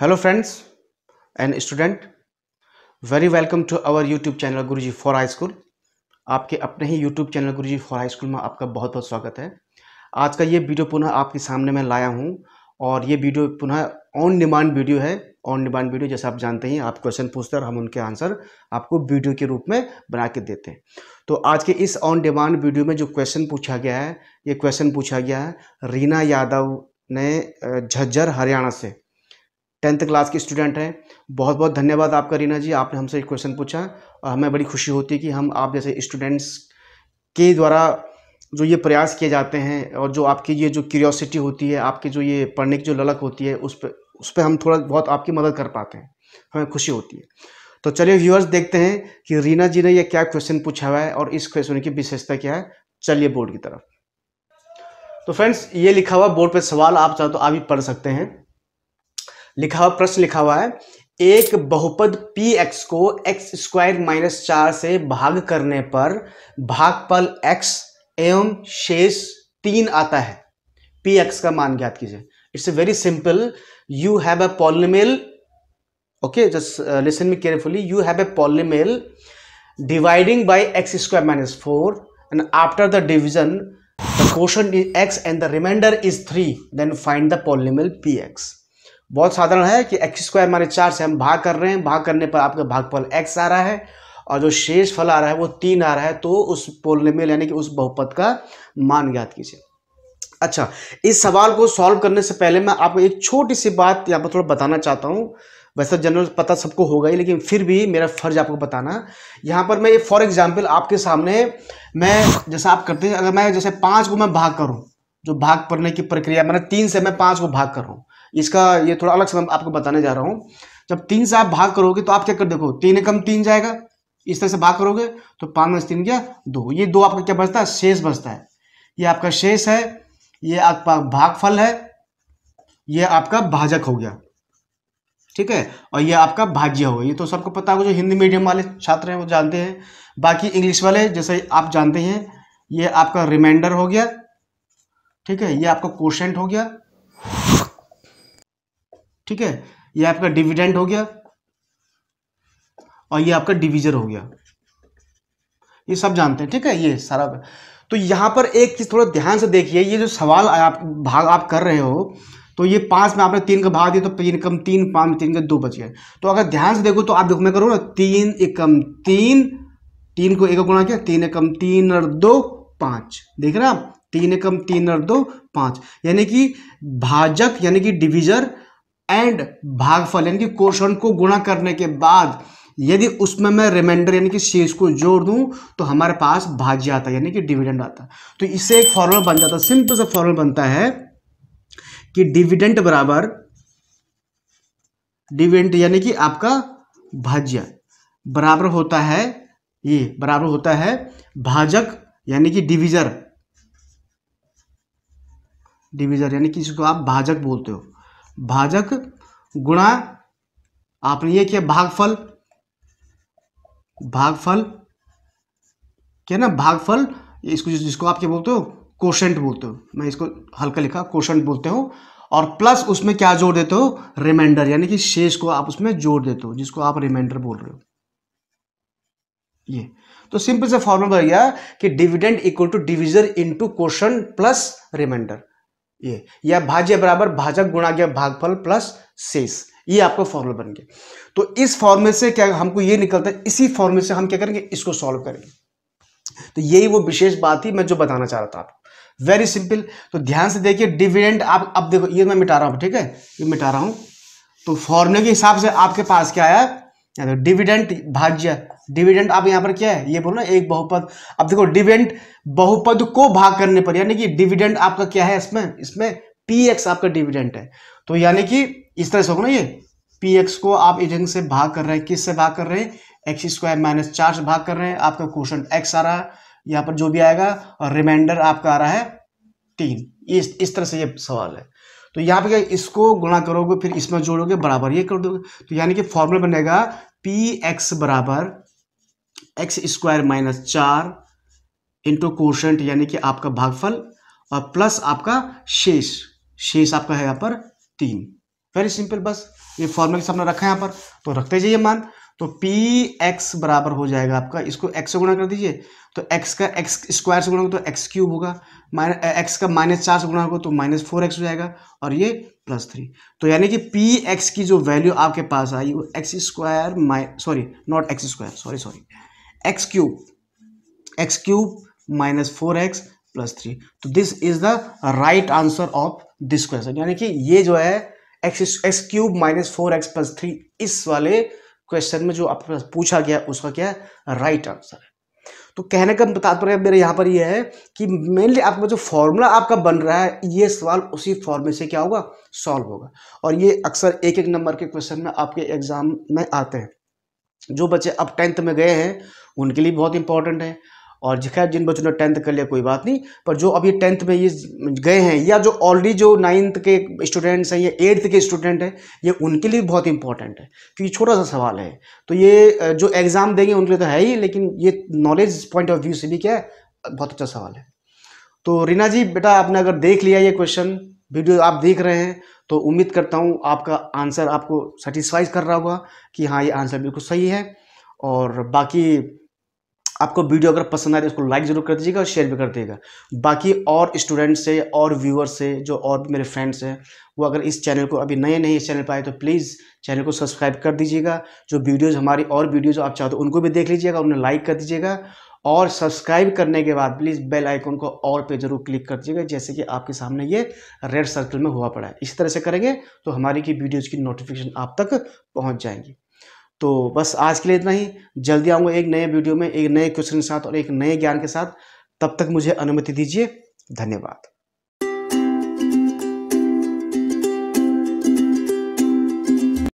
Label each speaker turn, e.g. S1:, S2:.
S1: hello friends and student very welcome to our YouTube channel Guruji for high school आपके अपने ही YouTube channel Guruji for high school में आपका बहुत बहुत स्वागत है आज का ये वीडियो पुनः आपके सामने मैं लाया हूँ और ये वीडियो पुनः ऑन डिमांड वीडियो है ऑन डिमांड वीडियो जैसे आप जानते हैं आप क्वेश्चन पूछते हैं और हम उनके आंसर आपको वीडियो के रूप में बना के देते हैं तो आज के इस ऑन डिमांड वीडियो में जो क्वेश्चन पूछा गया है ये क्वेश्चन पूछा गया है रीना यादव ने झज्जर हरियाणा से टेंथ क्लास के स्टूडेंट हैं बहुत बहुत धन्यवाद आपका रीना जी आपने हमसे एक क्वेश्चन पूछा और हमें बड़ी खुशी होती है कि हम आप जैसे स्टूडेंट्स के द्वारा जो ये प्रयास किए जाते हैं और जो आपकी ये जो क्यूरियोसिटी होती है आपकी जो ये पढ़ने की जो ललक होती है उस पर उस पर हम थोड़ा बहुत आपकी मदद कर पाते हैं हमें खुशी होती है तो चलिए व्यूअर्स देखते हैं कि रीना जी ने यह क्या क्वेश्चन पूछा हुआ है और इस क्वेश्चन की विशेषता क्या है चलिए बोर्ड की तरफ तो फ्रेंड्स ये लिखा हुआ बोर्ड पर सवाल आप चाहो तो आप ही पढ़ सकते हैं लिखा हुआ प्रश्न लिखा हुआ है एक बहुपद पी एक्स को एक्स स्क्वायर माइनस चार से भाग करने पर भागफल एक्स एवं शेष तीन आता है पी एक्स का मान ज्ञात कीजिए it's a very simple you have a polynomial okay just listen me carefully you have a polynomial dividing by X square minus four and after the division question is X and the remainder is three then find the polynomial P X बहुत साधारण है कि x square माने चार से हम भाग कर रहे हैं भाग करने पर आपका भागफल एक्स आ रहा है और जो शेष फल आ रहा है वो तीन आ रहा है तो उस में यानी कि उस बहुपद का मान ज्ञात कीजिए अच्छा इस सवाल को सॉल्व करने से पहले मैं आपको एक छोटी सी बात यहाँ पर थोड़ा बताना चाहता हूँ वैसे तो जनरल पता सबको होगा ही लेकिन फिर भी मेरा फर्ज आपको बताना यहाँ पर मैं ये फॉर एग्जाम्पल आपके सामने मैं जैसा आप करते हैं अगर मैं जैसे पाँच को मैं भाग करूँ जो भाग पढ़ने की प्रक्रिया मैंने तीन से मैं पाँच को भाग कर रहा हूँ इसका ये थोड़ा अलग से मैं आपको बताने जा रहा हूँ जब तीन से आप भाग करोगे तो आप क्या कर देखो तीन एकम तीन जाएगा इस तरह से भाग करोगे तो पाँच माइनस तीन क्या दो ये दो आपका क्या बचता है शेष बचता है ये आपका शेष है ये आपका भागफल है ये आपका भाजक हो गया ठीक है और ये आपका भाज्य हो ये तो सबको पता होगा जो हिंदी मीडियम वाले छात्र हैं वो जानते हैं बाकी इंग्लिश वाले जैसे आप जानते हैं ये आपका रिमाइंडर हो गया ठीक है ये आपका क्वेश्चन हो गया ठीक है ये आपका डिविडेंड हो गया और ये आपका डिविजर हो गया ये सब जानते हैं ठीक है ये सारा तो यहां पर एक चीज़ थोड़ा ध्यान से देखिए ये जो सवाल आप भाग आप कर रहे हो तो ये पांच में आपने तीन का भाग दिया तो तीन कम तीन पांच तीन का दो बच गए तो अगर ध्यान से देखो तो आप देखो मैं करूँ ना तीन एकम तीन तीन को एक गुणा किया तीन एकम तीन और दो पांच देख रहे हैं आप तीन एकम तीन और दो पांच यानी कि भाजक यानी कि डिविजर एंड भागफल यानी कि क्वेश्चन को गुणा करने के बाद यदि उसमें मैं रिमाइंडर यानी कि शेष को जोड़ दूं तो हमारे पास भाज्य आता है यानी कि डिविडेंड आता तो इससे एक फॉर्मूला बन जाता है सिंपल सा फॉर्मूला बनता है कि डिविडेंट बराबर डिविडेंट यानी कि आपका भाज्य बराबर होता है ये बराबर होता है भाजक यानी कि डिविजर डिविजर यानी कि जिसको आप भाजक बोलते हो भाजक गुणा आपने ये किया भागफल भागफल क्या ना भागफल इसको जिसको आप क्या बोलते हो कोशेंट बोलते हो मैं इसको हल्का लिखा कोशेंट बोलते हो और प्लस उसमें क्या जोड़ देते हो रिमाइंडर यानी कि शेष को आप उसमें जोड़ देते हो जिसको आप रिमाइंडर बोल रहे हो ये तो सिंपल से फॉर्मूला बन गया कि dividend equal to divisor into question plus remainder ये या भाज्य बराबर भाजक गुणा गया भागफल प्लस शेष ये आपका फॉर्मूला बन गया तो इस फॉर्मूले से क्या हमको ये निकलता है इसी फॉर्मूले से हम क्या करेंगे इसको सॉल्व करेंगे तो यही वो विशेष बात थी मैं जो बताना चाह रहा था आपको वेरी सिंपल तो ध्यान से देखिए डिविडेंड आप अब देखो ये मैं मिटा रहा हूं ठीक है ये मिटा रहा हूं तो फॉर्मूले के हिसाब से आपके पास क्या आया क्या तो डिविडेंट भाज्य डिविडेंट आप यहाँ पर क्या है ये बोलो ना एक बहुपद अब देखो डिविडेंट बहुपद को भाग करने पर यानी कि डिविडेंट आपका क्या है इसमें इसमें पी एक्स आपका डिविडेंट है तो यानी कि इस तरह से होगा ना ये पी एक्स को आप एक जगह से भाग कर रहे हैं किस से भाग कर रहे हैं एक्स स्क्वायर माइनस चार से भाग कर रहे हैं आपका क्वेश्चन एक्स आ रहा है यहाँ पर जो भी आएगा और रिमाइंडर आपका आ रहा है तीन इस इस तरह से ये सवाल है तो यहाँ पे इसको गुणा करोगे फिर इसमें जोड़ोगे बराबर ये कर दोगे तो यानी कि फॉर्मूला बनेगा पी एक्स बराबर एक्स स्क्वायर माइनस चार इंटू कोशेंट यानी कि आपका भागफल और प्लस आपका शेष शेष आपका है यहाँ पर तीन वेरी सिंपल बस ये फॉर्मूला सामने रखा है यहाँ पर तो रखते जाइए मान तो पी एक्स बराबर हो जाएगा आपका इसको x से गुणा कर दीजिए तो एक्स का एक्स स्क्वायर से गुणा हो तो एक्स क्यूब होगा माइन एक्स का माइनस चार से गुणा होगा तो माइनस फोर एक्स हो जाएगा और ये प्लस थ्री तो यानी कि पी एक्स की जो वैल्यू आपके पास आई वो X square my sorry not X square sorry sorry X cube X cube minus four X plus three तो this is the right answer of this question यानी कि ये जो है X X cube minus four X plus three इस वाले question में जो आपके पास पूछा गया उसका क्या है राइट आंसर है तो कहने का तात्पर्य मेरे यहाँ पर यह है कि मेनली आपका जो फॉर्मूला आपका बन रहा है ये सवाल उसी फॉर्मूले से क्या होगा सॉल्व होगा और ये अक्सर एक एक नंबर के क्वेश्चन में आपके एग्जाम में आते हैं जो बच्चे अब टेंथ में गए हैं उनके लिए बहुत इंपॉर्टेंट है और खैर जिन बच्चों ने टेंथ कर लिया कोई बात नहीं पर जो अभी टेंथ में ये गए हैं या जो ऑलरेडी जो नाइन्थ के स्टूडेंट्स हैं या एट्थ के स्टूडेंट हैं ये उनके लिए बहुत इंपॉर्टेंट है क्योंकि तो छोटा सा सवाल है तो ये जो एग्ज़ाम देंगे उनके लिए तो है ही लेकिन ये नॉलेज पॉइंट ऑफ व्यू से भी क्या है बहुत अच्छा सवाल है तो रीना जी बेटा आपने अगर देख लिया ये क्वेश्चन वीडियो आप देख रहे हैं तो उम्मीद करता हूँ आपका आंसर आपको सेटिस्फाइज कर रहा होगा कि हाँ ये आंसर बिल्कुल सही है और बाकी आपको वीडियो अगर पसंद आए तो उसको लाइक जरूर कर दीजिएगा और शेयर भी कर दीजिएगा बाकी और स्टूडेंट्स से और व्यूअर्स से जो और भी मेरे फ्रेंड्स हैं वो अगर इस चैनल को अभी नए नए इस चैनल पर आए तो प्लीज़ चैनल को सब्सक्राइब कर दीजिएगा जो वीडियोज़ हमारी और वीडियोज आप चाहते हो तो उनको भी देख लीजिएगा उन्हें लाइक कर दीजिएगा और सब्सक्राइब करने के बाद प्लीज़ बेल आइकन को और पे जरूर क्लिक कर दीजिएगा जैसे कि आपके सामने ये रेड सर्कल में हुआ पड़ा है इस तरह से करेंगे तो हमारी की वीडियोज़ की नोटिफिकेशन आप तक पहुँच जाएंगी तो बस आज के लिए इतना ही जल्दी आऊँगा एक नए वीडियो में एक नए क्वेश्चन के साथ और एक नए ज्ञान के साथ तब तक मुझे अनुमति दीजिए धन्यवाद